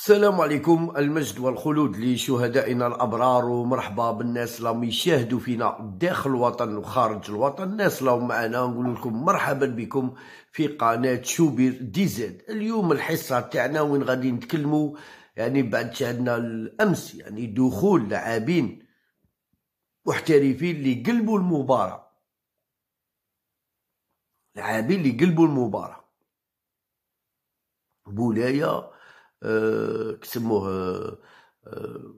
السلام عليكم المجد والخلود لشهدائنا الابرار ومرحبا بالناس اللي يشاهدوا فينا داخل الوطن وخارج الوطن الناس اللي معنا نقول لكم مرحبا بكم في قناه شوبير دي زد اليوم الحصه تاعنا وين غادي نتكلموا يعني بعد شاهدنا الامس يعني دخول لاعبين محترفين اللي قلبوا المباراه لاعبين اللي قلبوا المباراه بولايه آه، كسموه آه، آه،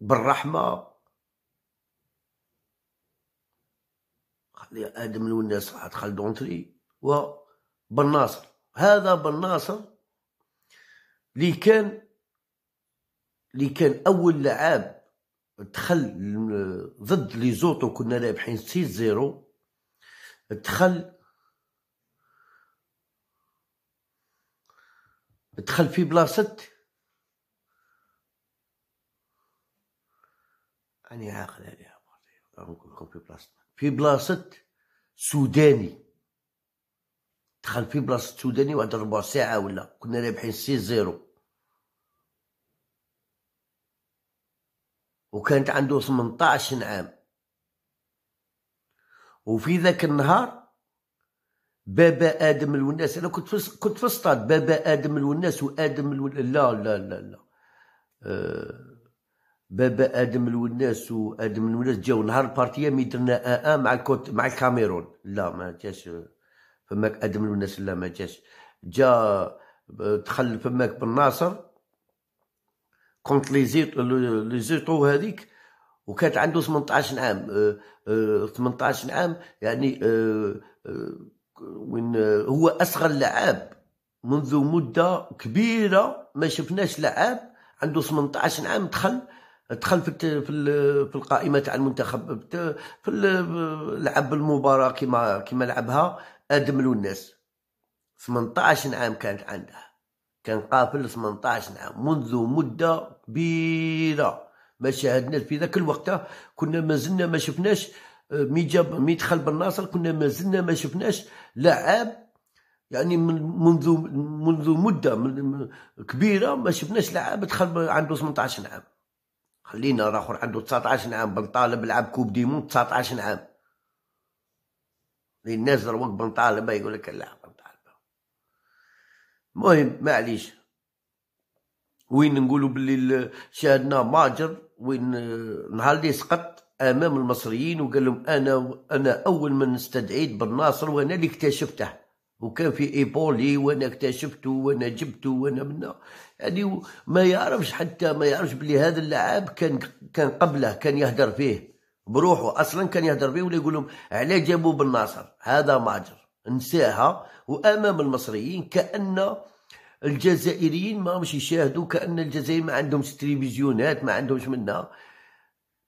بالرحمه خلي ادم الناس راح دخل دونتري وبالناصر هذا بالناصر اللي كان اللي كان اول لعاب دخل ضد لي زوطو كنا رابحين سيت زيرو دخل دخل في بلاصت راني عاقل عليها نقول لكم في بلاصت في بلاصت سوداني دخل في بلاصت سوداني واحد ربع ساعة ولا كنا رابحين سي زيرو وكانت عنده 18 عام وفي ذاك النهار بابا ادم والناس انا كنت كنت في الصطاد بابا ادم والناس وادم الون... لا لا لا لا أه بابا ادم والناس وادم والناس جاو نهار البارتيه مي درنا آآ مع الكوت مع الكاميرون لا ما جاش فماك ادم والناس لا ما جاش جا دخل فماك بن ناصر كونت لي زيت لي زيتو هذيك وكانت عنده 18 عام أه أه 18 عام يعني أه أه وين هو اصغر لعاب منذ مده كبيره ما شفناش لعاب عنده 18 عام دخل دخل في في القائمه تاع المنتخب في لعب المباراه كما كما لعبها ادم الناس 18 عام كانت عنده كان قافل 18 عام منذ مده كبيره ما شاهدنا في ذاك الوقت كنا مازلنا ما شفناش مي جاب مي دخل بالناصر كنا كنا مازلنا ما شفناش لعاب يعني من منذ منذ مده من كبيره ما شفناش لعاب دخل عنده 18 عام خلينا الاخر عنده 19 عام بن طالب لعب كوب ديمون 19 عام الناس وقت بن طالب يقول لك لا بن طالب المهم معليش وين نقولوا باللي شاهدنا ماجر وين نهار اللي سقط امام المصريين وقال لهم انا انا اول من استدعيت بن ناصر وانا اللي اكتشفته وكان في ايبولي وانا اكتشفته وانا جبته وانا منه يعني ما يعرفش حتى ما يعرفش بلي هذا اللعاب كان كان قبله كان يهدر فيه بروحه اصلا كان يهدر فيه ولا يقول لهم علاه جابوا بن ناصر هذا ماجر نساها وامام المصريين كان الجزائريين ما مش يشاهدوا كان الجزائر ما عندهمش تلفزيونات ما عندهمش منها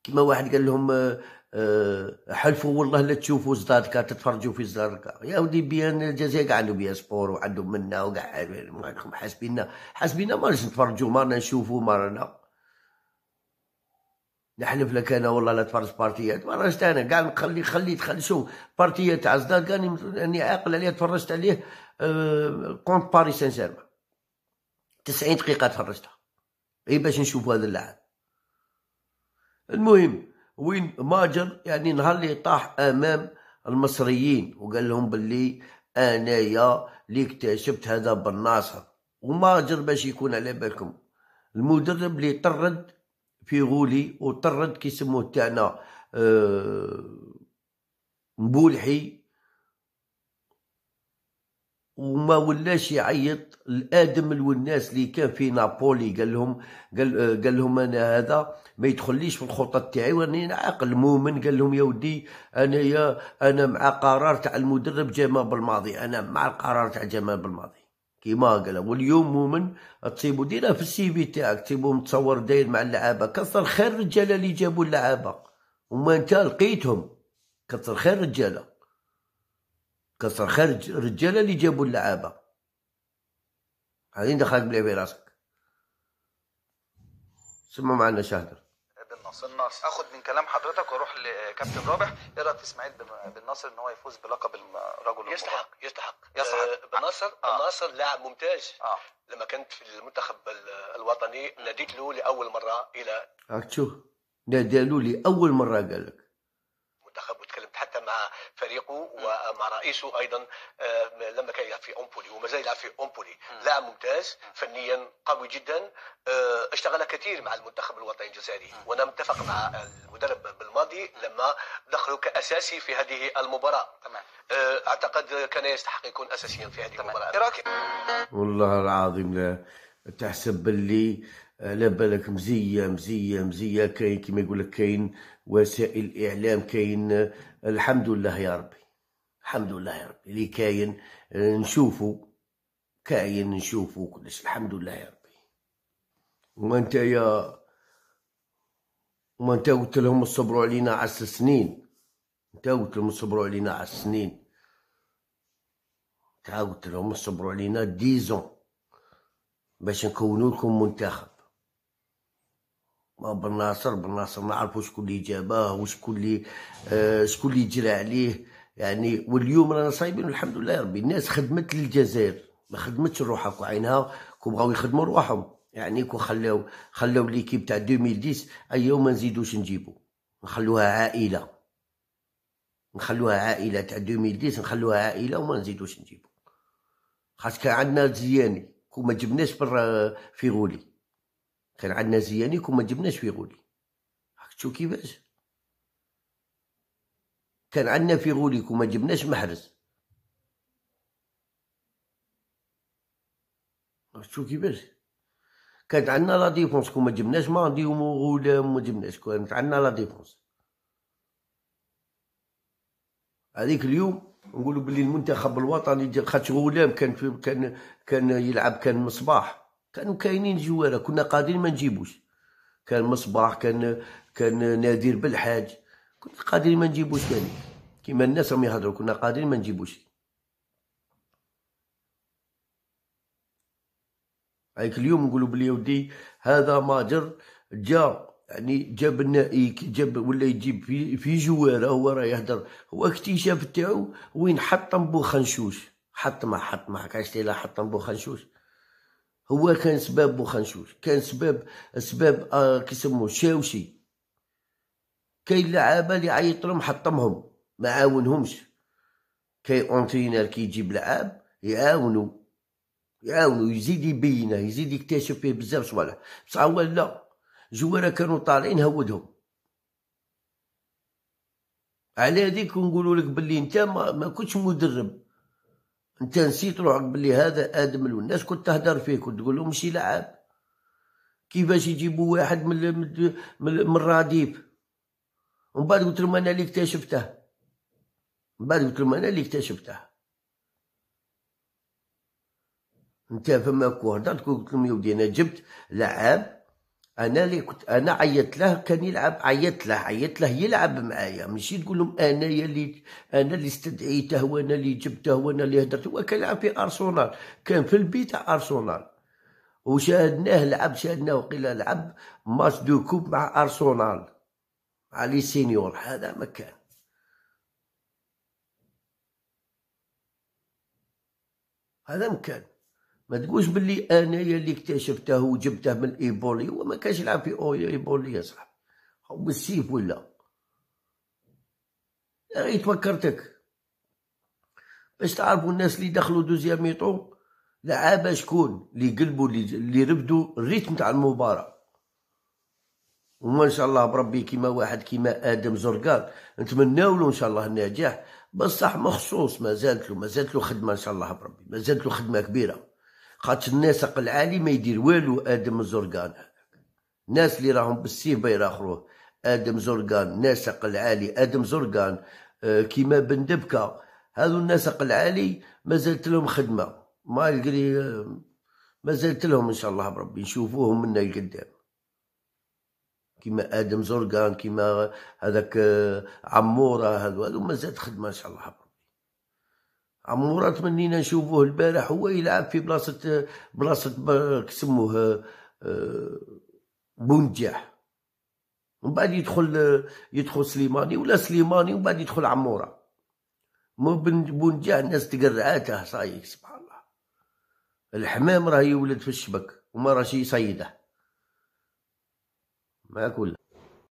كما واحد قال لهم آه، آه، حلفوا والله لا تشوفوا زدادكا تتفرجوا في زدادكا يا ودي بيان الجزائر قاعد عنده بيان سبور وعنده منا وكاع راكم حاسبيننا حاسبيننا ما راناش نتفرجوا ما رانا نشوفوا ما رانا نحلف لك انا والله لا تفرج بارتيات ما راش انا كاع نخلي خلي تخلي شوف بارتيات تاع زداد كاني يعني عاقل عليه تفرجت عليه كونت باريس سان جيرمان 90 دقيقه تفرجتها اي باش نشوف هذا اللاعب المهم وين ماجر يعني نهار اللي طاح امام المصريين وقال لهم باللي انايا اللي اكتشفت هذا بن ناصر وماجر باش يكون على بالكم المدرب اللي طرد في غولي وطرد كيسموه تاعنا آه، مبولحي وما ولاش يعيط الادم والناس اللي كان في نابولي قال لهم قال, قال لهم انا هذا ما يدخليش في الخطه تاعي وراني عاقل مؤمن قال لهم يا ودي انا يا انا مع قرار تاع المدرب جمال بالماضي انا مع القرار تاع جمال بالماضي كيما قال واليوم مؤمن تصيبو ديرها في السي في تاعك تصيبو متصور داير مع اللعابه كثر خير الرجاله اللي جابوا اللعابه وما انت لقيتهم كثر خير الرجاله كسر خارج الرجاله اللي جابوا اللعابه غادي ندخلك بلعبي راسك سمع معنا شهدر بن ناصر اخد من كلام حضرتك واروح لكابتن رابح ايه رايك في اسماعيل بن ناصر ان هو يفوز بلقب الرجل يستحق يستحق يستحق أه بن ناصر آه. بن ناصر لاعب ممتاز آه. لما كنت في المنتخب الوطني ناديت له لاول مره الى راك تشوف ناديت له لاول مره قال لك منتخب وتكلمت حتى مع فريقه ومع رئيسه ايضا آه، لما كان يلعب في امبولي وما زال يلعب في امبولي لاعب ممتاز فنيا قوي جدا آه، اشتغل كثير مع المنتخب الوطني الجزائري وانا متفق مع المدرب بالماضي لما دخله كاساسي في هذه المباراه تمام آه، اعتقد كان يستحق يكون اساسيا في هذه المباراه إيه والله العظيم لا تحسب باللي على بالك مزيه مزيه مزيه كاين كما يقول لك كاين وسائل الاعلام كاين الحمد لله يا ربي الحمد لله يا ربي اللي كاين نشوفو كاين نشوفو كلش الحمد لله يا ربي وما انت يا وما انت قلت لهم صبروا علينا عشر سنين انت قلت لهم صبروا علينا عشر سنين تعاودت لهم صبروا علينا ديزون باش نكونوا لكم منتخب بن ناصر بن ناصر نعرفوا شكون اللي جابه وشكون اللي آه، شكون اللي جرى عليه يعني واليوم رانا صايبين والحمد لله ربي الناس خدمت للجزائر ما خدمتش روحها عينها كون بغاو يخدموا روحهم يعني كون خلاو خلاو ليكيب تاع 2010 اي يوم ما نزيدوش نجيبو نخلوها عائله نخلوها عائله تاع 2010 نخلوها عائله وما نزيدوش نجيبو خاطر كان عندنا زياني كون ما جبناش برا غولي كان عندنا زيانيك وما جبناش فيغولي راك تشوف كيفاش كان عندنا فيغوليك وما جبناش محرز راك تشوف كيفاش كانت عندنا لا ديفونس كون ما جبناش ماندي وغلام ما جبناش كانت عندنا لا ديفونس هذيك اليوم نقولوا بلي المنتخب الوطني خاطش غلام كان في كان كان يلعب كان مصباح كانوا كاينين جوارا كنا قادرين ما نجيبوش كان مصباح كان كان نادر بالحاج كنا قادرين ما نجيبوش ثاني كيما الناس راهم يهضروا كنا قادرين ما نجيبوش هيك اليوم نقولوا بلي ودي هذا ماجر جا يعني جاب النائي جاب ولا يجيب في, في جواره هو راه يهدر هو اكتشاف تاعو وين حطم بوخنشوش حطمه حطمه كاش تيلا حطم بوخنشوش هو كان سباب بوخنشوش كان سباب سباب آه كيسموه شاوشي كاين لعابه اللي عيط لهم حطمهم ما عاونهمش كاين اونترينر كيجيب لعاب يعاونو يعاونو يزيد يبينه يزيد يكتشف فيه بزاف صوالح بصح هو لا جوارا كانوا طالعين هودهم على هذيك نقولوا لك باللي انت ما, ما كنتش مدرب انت نسيت روحك بلي هذا ادم الناس كنت تهدر فيه كنت تقول له مشي لعاب كيفاش يجيبوا واحد من من, من الراديب ومن بعد قلت لهم انا اللي اكتشفته من بعد قلت لهم انا اللي اكتشفته انت فما كو هدرت قلت لهم يا ودي انا جبت لعاب انا اللي كنت انا عيطت له كان يلعب عيطت له عيطت له يلعب معايا ماشي تقول لهم انايا اللي انا اللي استدعيته وانا اللي جبته وانا اللي هدرت هو كان يلعب في ارسنال كان في البيت تاع ارسنال وشاهدناه لعب شاهدناه وقيل لعب ماتش دو كوب مع ارسنال مع لي سينيور هذا ما كان هذا مكان ما تقولش باللي انايا اللي اكتشفته وجبته من ايبولي هو ما كانش يلعب في اويا ايبولي يا صاحبي هو بالسيف ولا غير تفكرتك باش تعرفوا الناس اللي دخلوا دوزياميطو لعابه شكون اللي قلبوا اللي ربدوا الريتم تاع المباراه وما ان شاء الله بربي كيما واحد كيما ادم زرقان نتمناو له ان شاء الله النجاح بصح مخصوص ما زالت له ما زالت له خدمه ان شاء الله بربي ما زالت له خدمه كبيره خاطش الناسق العالي ما يدير والو ادم زرقان ناس اللي راهم بالسيبه يراخروه ادم زرقان ناسق العالي ادم زرقان آه، كيما بن دبكه هذو الناسق العالي مازالت لهم خدمه ما يقري آه مازالت لهم ان شاء الله بربي نشوفوهم من القدام كيما ادم زرقان كيما هذاك آه، عموره هذو هذو مازالت خدمه ان شاء الله بربي. عمورة تمنينا نشوفوه البارح هو يلعب في بلاصة بلاصة كسموه آه، بونجاح ومن بعد يدخل يدخل سليماني ولا سليماني ومن بعد يدخل عمورة مو بونجاح الناس تقرعاته صايك سبحان الله الحمام راه يولد في الشبك وما شي يصيده معك ولا